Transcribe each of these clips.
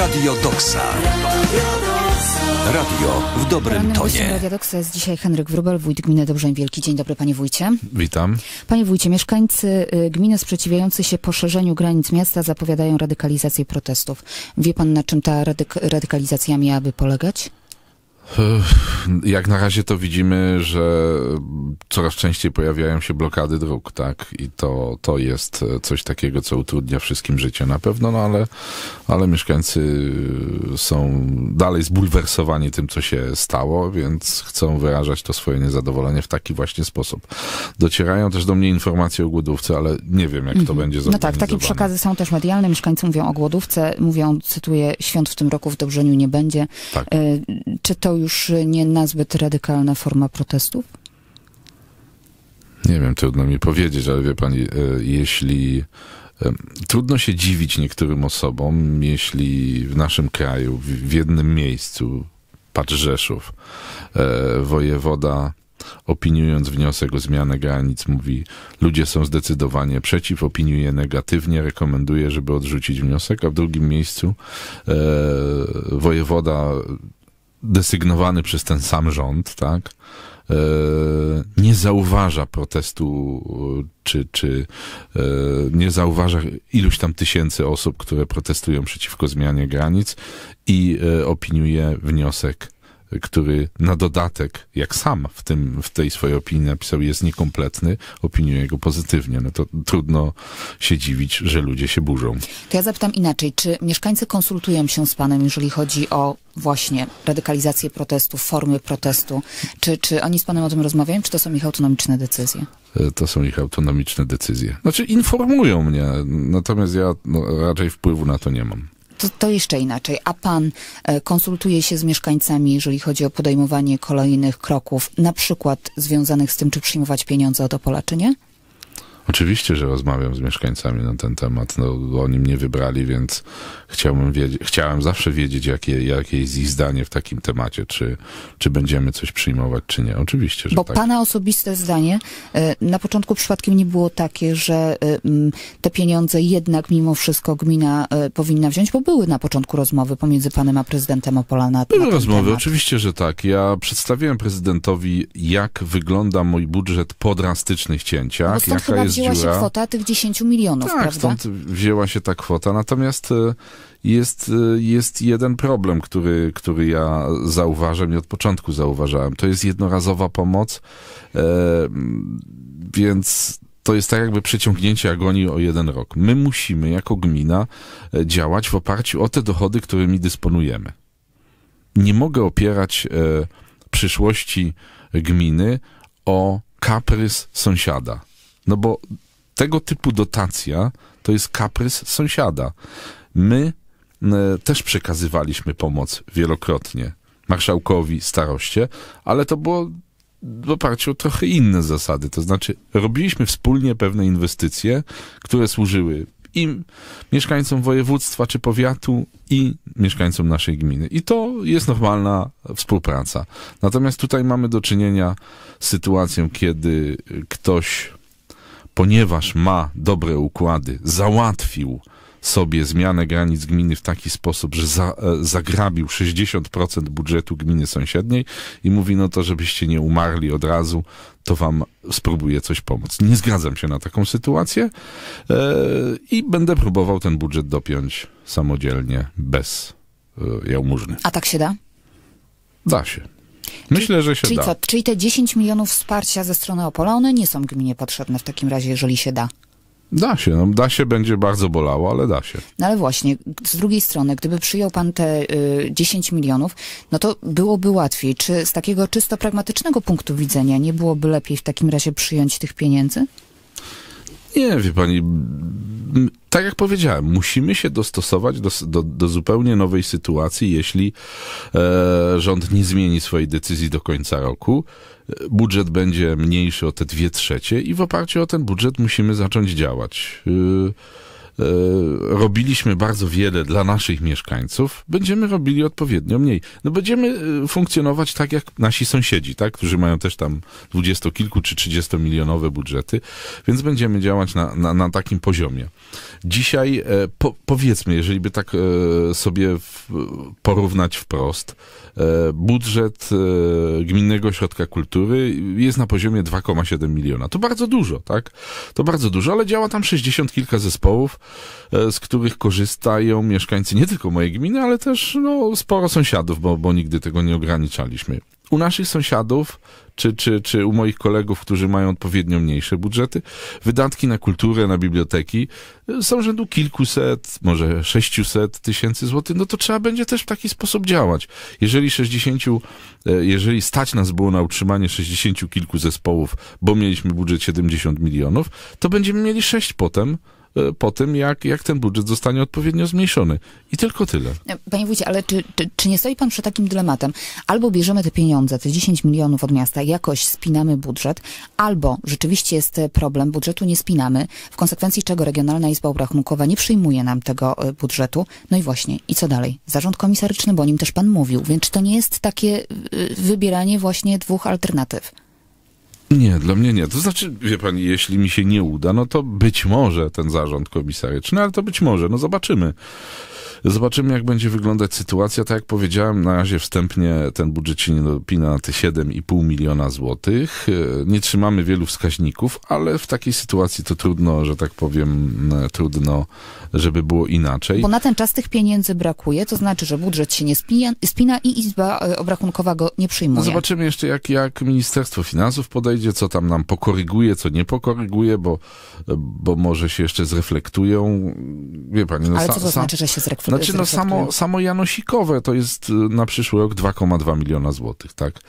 Radio Doksa. Radio w dobrym tonie. Radio Doksa jest dzisiaj Henryk Wrubel, wójt gminy Dobrzeń Wielki. Dzień dobry, panie wójcie. Witam. Panie wójcie, mieszkańcy y, gminy sprzeciwiający się poszerzeniu granic miasta zapowiadają radykalizację protestów. Wie pan, na czym ta radyk radykalizacja miałaby polegać? Jak na razie to widzimy, że coraz częściej pojawiają się blokady dróg, tak? I to, to jest coś takiego, co utrudnia wszystkim życie na pewno, no ale, ale mieszkańcy są dalej zbulwersowani tym, co się stało, więc chcą wyrażać to swoje niezadowolenie w taki właśnie sposób. Docierają też do mnie informacje o głodówce, ale nie wiem, jak to mhm. będzie zorganizowane. No tak, takie przekazy są też medialne. Mieszkańcy mówią o głodówce, mówią, cytuję, świąt w tym roku w Dobrzeniu nie będzie. Tak. E, czy to już nie nazbyt radykalna forma protestów? Nie wiem, trudno mi powiedzieć, ale wie pani, e, jeśli e, Trudno się dziwić niektórym osobom, jeśli w naszym kraju, w jednym miejscu, patrz Rzeszów, e, wojewoda opiniując wniosek o zmianę granic mówi, ludzie są zdecydowanie przeciw, opiniuje negatywnie, rekomenduje, żeby odrzucić wniosek, a w drugim miejscu wojewoda desygnowany przez ten sam rząd, tak, e, nie zauważa protestu, e, czy, czy e, nie zauważa iluś tam tysięcy osób, które protestują przeciwko zmianie granic i opiniuje wniosek który na dodatek, jak sam w, tym, w tej swojej opinii napisał, jest niekompletny, opiniuje go pozytywnie. No to trudno się dziwić, że ludzie się burzą. To ja zapytam inaczej. Czy mieszkańcy konsultują się z panem, jeżeli chodzi o właśnie radykalizację protestu, formy protestu? Czy, czy oni z panem o tym rozmawiają, czy to są ich autonomiczne decyzje? E, to są ich autonomiczne decyzje. Znaczy informują mnie, natomiast ja no, raczej wpływu na to nie mam to, to jeszcze inaczej. A pan e, konsultuje się z mieszkańcami, jeżeli chodzi o podejmowanie kolejnych kroków, na przykład związanych z tym, czy przyjmować pieniądze od Opola, czy nie? Oczywiście, że rozmawiam z mieszkańcami na ten temat. No, oni mnie wybrali, więc chciałbym wiedzieć, chciałem zawsze wiedzieć, jakie, jakie jest ich zdanie w takim temacie, czy, czy będziemy coś przyjmować, czy nie. Oczywiście, że Bo tak. pana osobiste zdanie e, na początku przypadkiem nie było takie, że e, te pieniądze jednak mimo wszystko gmina e, powinna wziąć, bo były na początku rozmowy pomiędzy panem a prezydentem Opola na, były rozmowy, temat. oczywiście, że tak. Ja przedstawiłem prezydentowi, jak wygląda mój budżet po drastycznych cięciach, no jaka jest wzięła się kwota tych 10 milionów, tak, prawda? stąd wzięła się ta kwota. Natomiast y, jest, y, jest jeden problem, który, który ja zauważam i od początku zauważałem. To jest jednorazowa pomoc, e, więc to jest tak jakby przeciągnięcie agonii o jeden rok. My musimy jako gmina e, działać w oparciu o te dochody, którymi dysponujemy. Nie mogę opierać e, przyszłości gminy o kaprys sąsiada. No bo tego typu dotacja to jest kaprys sąsiada. My e, też przekazywaliśmy pomoc wielokrotnie marszałkowi, staroście, ale to było w oparciu o trochę inne zasady. To znaczy, robiliśmy wspólnie pewne inwestycje, które służyły i mieszkańcom województwa czy powiatu, i mieszkańcom naszej gminy. I to jest normalna współpraca. Natomiast tutaj mamy do czynienia z sytuacją, kiedy ktoś ponieważ ma dobre układy, załatwił sobie zmianę granic gminy w taki sposób, że za, e, zagrabił 60% budżetu gminy sąsiedniej i mówi, no to żebyście nie umarli od razu, to wam spróbuję coś pomóc. Nie zgadzam się na taką sytuację e, i będę próbował ten budżet dopiąć samodzielnie, bez yy, jałmużny. A tak się da? Da się. Myślę, że się czyli da. Co? Czyli te 10 milionów wsparcia ze strony Opola, one nie są gminie potrzebne w takim razie, jeżeli się da. Da się, no da się, będzie bardzo bolało, ale da się. No ale właśnie, z drugiej strony, gdyby przyjął pan te y, 10 milionów, no to byłoby łatwiej. Czy z takiego czysto pragmatycznego punktu widzenia nie byłoby lepiej w takim razie przyjąć tych pieniędzy? Nie, wie pani, tak jak powiedziałem, musimy się dostosować do, do, do zupełnie nowej sytuacji, jeśli e, rząd nie zmieni swojej decyzji do końca roku. E, budżet będzie mniejszy o te dwie trzecie i w oparciu o ten budżet musimy zacząć działać. Y, E, robiliśmy bardzo wiele dla naszych mieszkańców, będziemy robili odpowiednio mniej. No będziemy e, funkcjonować tak jak nasi sąsiedzi, tak, którzy mają też tam dwudziestokilku czy trzydziestomilionowe budżety, więc będziemy działać na, na, na takim poziomie. Dzisiaj e, po, powiedzmy, jeżeli by tak sobie porównać wprost, budżet Gminnego Ośrodka Kultury jest na poziomie 2,7 miliona. To bardzo dużo, tak? To bardzo dużo, ale działa tam 60 kilka zespołów. E, z których korzystają mieszkańcy nie tylko mojej gminy, ale też no, sporo sąsiadów, bo, bo nigdy tego nie ograniczaliśmy. U naszych sąsiadów, czy, czy, czy u moich kolegów, którzy mają odpowiednio mniejsze budżety, wydatki na kulturę, na biblioteki są e, rzędu kilkuset, może sześciuset tysięcy złotych, no to trzeba będzie też w taki sposób działać. Jeżeli 60, e, jeżeli stać nas było na utrzymanie 60 kilku zespołów, bo mieliśmy budżet 70 milionów, to będziemy mieli sześć potem, E, po tym, jak, jak ten budżet zostanie odpowiednio zmniejszony. I tylko tyle. E, panie wójcie, ale czy, czy, czy nie stoi pan przed takim dylematem? Albo bierzemy te pieniądze, te 10 milionów od miasta, jakoś spinamy budżet, albo rzeczywiście jest problem, budżetu nie spinamy, w konsekwencji czego Regionalna Izba Obrachunkowa nie przyjmuje nam tego e, budżetu. No i właśnie, i co dalej? Zarząd komisaryczny, bo o nim też pan mówił, więc czy to nie jest takie wybieranie właśnie dwóch alternatyw? Nie, dla mnie nie. To znaczy, wie pani, jeśli mi się nie uda, no to być może ten zarząd komisaryczny, ale to być może, no zobaczymy. Zobaczymy, jak będzie wyglądać sytuacja. Tak jak powiedziałem, na razie wstępnie ten budżet się nie dopina na te 7,5 miliona złotych. E, nie trzymamy wielu wskaźników, ale w takiej sytuacji to trudno, że tak powiem, e, trudno, żeby było inaczej. Bo na ten czas tych pieniędzy brakuje, to znaczy, że budżet się nie spina, spina i Izba e, Obrachunkowa go nie przyjmuje. No zobaczymy jeszcze, jak, jak Ministerstwo Finansów podejdzie co tam nam pokoryguje, co nie pokoryguje, bo, bo może się jeszcze zreflektują. Wie pani, no, Ale co to znaczy, że się zreflektują? Znaczy, no samo, samo Janosikowe to jest y, na przyszły rok 2,2 miliona złotych, tak?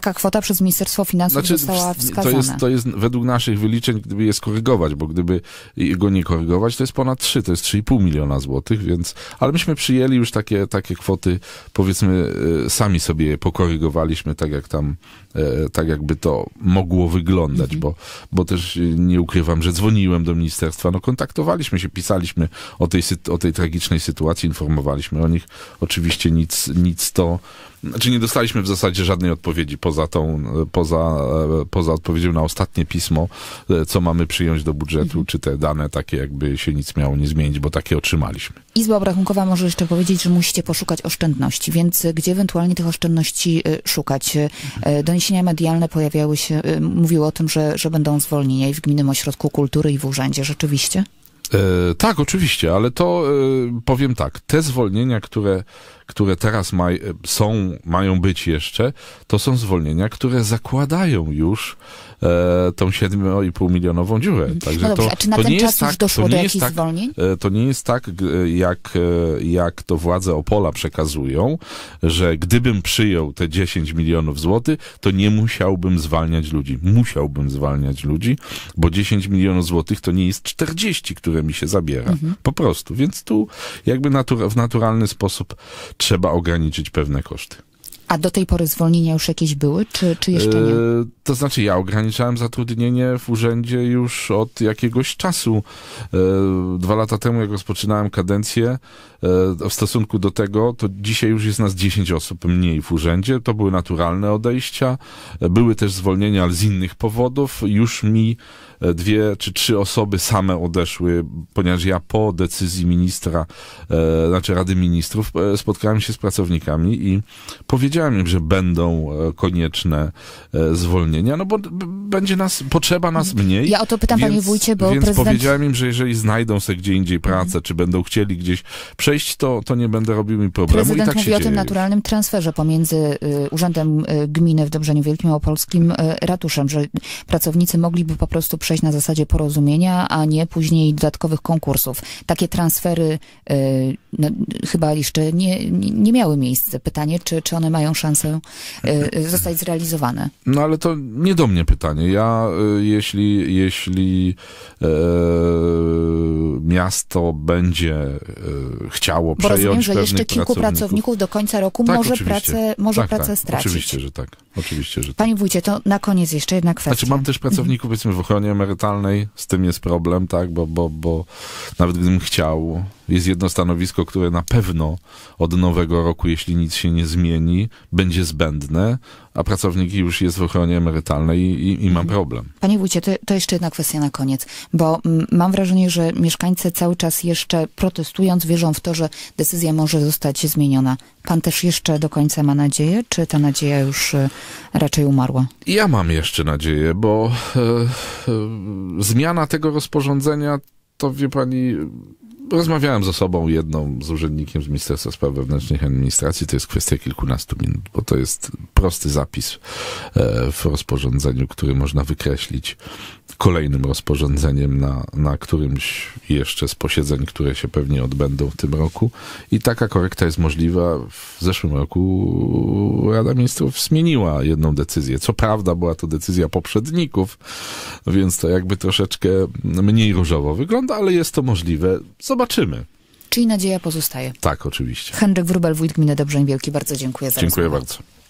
taka kwota przez Ministerstwo Finansów znaczy, została wskazana. To jest, to jest według naszych wyliczeń, gdyby je skorygować, bo gdyby go nie korygować, to jest ponad 3, to jest 3,5 miliona złotych, więc, ale myśmy przyjęli już takie, takie kwoty, powiedzmy, e, sami sobie je pokorygowaliśmy, tak jak tam, e, tak jakby to mogło wyglądać, mhm. bo, bo też e, nie ukrywam, że dzwoniłem do ministerstwa, no kontaktowaliśmy się, pisaliśmy o tej, o tej tragicznej sytuacji, informowaliśmy o nich, oczywiście nic, nic to znaczy nie dostaliśmy w zasadzie żadnej odpowiedzi poza tą, poza, e, poza odpowiedzią na ostatnie pismo, e, co mamy przyjąć do budżetu, mhm. czy te dane takie jakby się nic miało nie zmienić, bo takie otrzymaliśmy. Izba Obrachunkowa może jeszcze powiedzieć, że musicie poszukać oszczędności, więc e, gdzie ewentualnie tych oszczędności szukać? Mhm. Doniesienia medialne pojawiały się, mówiły o tym, że, że będą zwolnienia i w Gminnym Ośrodku Kultury i w Urzędzie. Rzeczywiście? E, tak, oczywiście, ale to e, powiem tak, te zwolnienia, które, które teraz ma, e, są, mają być jeszcze, to są zwolnienia, które zakładają już e, tą 7,5 milionową dziurę. Mhm. Także no dobrze, to, czy na to ten nie czas jest tak, doszło do jakichś tak, zwolnień? E, to nie jest tak, jak, jak to władze Opola przekazują, że gdybym przyjął te 10 milionów złotych, to nie musiałbym zwalniać ludzi. Musiałbym zwalniać ludzi, bo 10 milionów złotych to nie jest 40, które które mi się zabiera. Mhm. Po prostu. Więc tu jakby natura, w naturalny sposób trzeba ograniczyć pewne koszty. A do tej pory zwolnienia już jakieś były, czy, czy jeszcze nie? E, to znaczy, ja ograniczałem zatrudnienie w urzędzie już od jakiegoś czasu. E, dwa lata temu, jak rozpoczynałem kadencję, E, w stosunku do tego, to dzisiaj już jest nas 10 osób mniej w urzędzie. To były naturalne odejścia. E, były też zwolnienia, ale z innych powodów. Już mi e, dwie czy trzy osoby same odeszły, ponieważ ja po decyzji ministra, znaczy Rady Ministrów, spotkałem się z pracownikami i powiedziałem im, że będą konieczne zwolnienia, no bo będzie nas, potrzeba nas mniej. Ja o to pytam, więc, panie wójcie, bo Więc prezydent... powiedziałem im, że jeżeli znajdą sobie gdzie indziej pracę, czy będą chcieli gdzieś przejść przejść, to, to nie będę robił mi problemu. Prezydent I tak mówi o tym naturalnym transferze pomiędzy y, Urzędem y, Gminy w Dobrzeniu Wielkim Opolskim y, ratuszem, że pracownicy mogliby po prostu przejść na zasadzie porozumienia, a nie później dodatkowych konkursów. Takie transfery no, chyba jeszcze nie, nie miały miejsca. Pytanie, czy, czy one mają szansę zostać zrealizowane? No ale to nie do mnie pytanie. Ja jeśli, jeśli e, miasto będzie e, chciało przejąć. Bo rozumiem, że jeszcze kilku pracowników. pracowników do końca roku tak, może pracę, może tak, tak. pracę tak, stracić. Oczywiście, że tak. Oczywiście, że tak. Panie wójcie, to na koniec jeszcze jedna kwestia. Znaczy mam też pracowników, mhm. powiedzmy, w ochronie emerytalnej, z tym jest problem, tak, bo, bo, bo nawet gdybym chciał, jest jedno stanowisko, które na pewno od nowego roku, jeśli nic się nie zmieni, będzie zbędne, a pracownik już jest w ochronie emerytalnej i, i, mam mhm. problem. Panie wójcie, to, to, jeszcze jedna kwestia na koniec, bo mm, mam wrażenie, że mieszkańcy cały czas jeszcze protestując wierzą w to, że decyzja może zostać zmieniona Pan też jeszcze do końca ma nadzieję, czy ta nadzieja już e, raczej umarła? Ja mam jeszcze nadzieję, bo e, e, zmiana tego rozporządzenia to wie pani rozmawiałem ze sobą jedną, z urzędnikiem z Ministerstwa Spraw Wewnętrznych i Administracji. To jest kwestia kilkunastu minut, bo to jest prosty zapis e, w rozporządzeniu, który można wykreślić kolejnym rozporządzeniem na, na którymś jeszcze z posiedzeń, które się pewnie odbędą w tym roku. I taka korekta jest możliwa. W zeszłym roku Rada Ministrów zmieniła jedną decyzję. Co prawda była to decyzja poprzedników, więc to jakby troszeczkę mniej różowo wygląda, ale jest to możliwe. Co? zobaczymy. Czyli nadzieja pozostaje. Tak, oczywiście. Henryk Wrubel, wójt gminy Dobrzeń Wielki, bardzo dziękuję za Dziękuję rozmowę. bardzo.